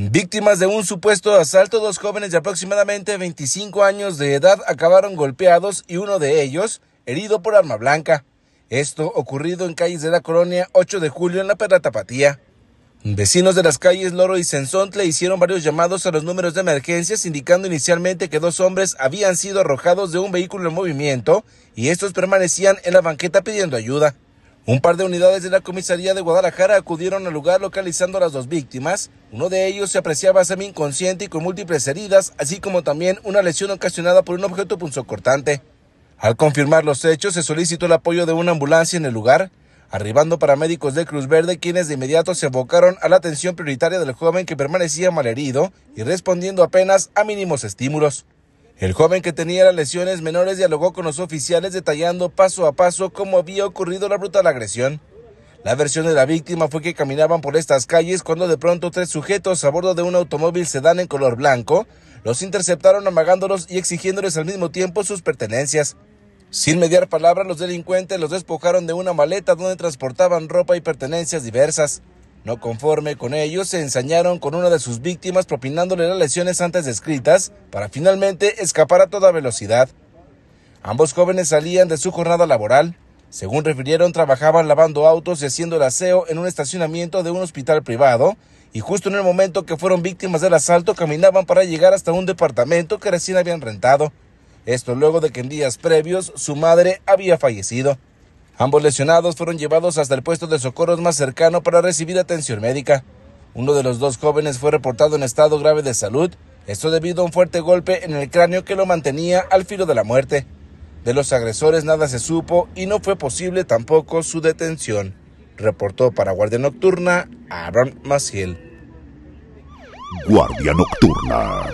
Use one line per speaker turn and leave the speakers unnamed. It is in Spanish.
Víctimas de un supuesto asalto, dos jóvenes de aproximadamente 25 años de edad acabaron golpeados y uno de ellos herido por arma blanca. Esto ocurrido en calles de la colonia 8 de julio en la Perla Vecinos de las calles Loro y le hicieron varios llamados a los números de emergencias indicando inicialmente que dos hombres habían sido arrojados de un vehículo en movimiento y estos permanecían en la banqueta pidiendo ayuda. Un par de unidades de la comisaría de Guadalajara acudieron al lugar localizando a las dos víctimas. Uno de ellos se apreciaba semi-inconsciente y con múltiples heridas, así como también una lesión ocasionada por un objeto punzocortante. Al confirmar los hechos, se solicitó el apoyo de una ambulancia en el lugar, arribando paramédicos de Cruz Verde, quienes de inmediato se abocaron a la atención prioritaria del joven que permanecía malherido y respondiendo apenas a mínimos estímulos. El joven que tenía las lesiones menores dialogó con los oficiales detallando paso a paso cómo había ocurrido la brutal agresión. La versión de la víctima fue que caminaban por estas calles cuando de pronto tres sujetos a bordo de un automóvil sedán en color blanco los interceptaron amagándolos y exigiéndoles al mismo tiempo sus pertenencias. Sin mediar palabra, los delincuentes los despojaron de una maleta donde transportaban ropa y pertenencias diversas. No conforme con ellos se ensañaron con una de sus víctimas propinándole las lesiones antes descritas para finalmente escapar a toda velocidad. Ambos jóvenes salían de su jornada laboral. Según refirieron, trabajaban lavando autos y haciendo el aseo en un estacionamiento de un hospital privado y justo en el momento que fueron víctimas del asalto caminaban para llegar hasta un departamento que recién habían rentado. Esto luego de que en días previos su madre había fallecido. Ambos lesionados fueron llevados hasta el puesto de socorros más cercano para recibir atención médica. Uno de los dos jóvenes fue reportado en estado grave de salud, esto debido a un fuerte golpe en el cráneo que lo mantenía al filo de la muerte. De los agresores nada se supo y no fue posible tampoco su detención, reportó para Guardia Nocturna Aaron Maciel. Guardia Nocturna.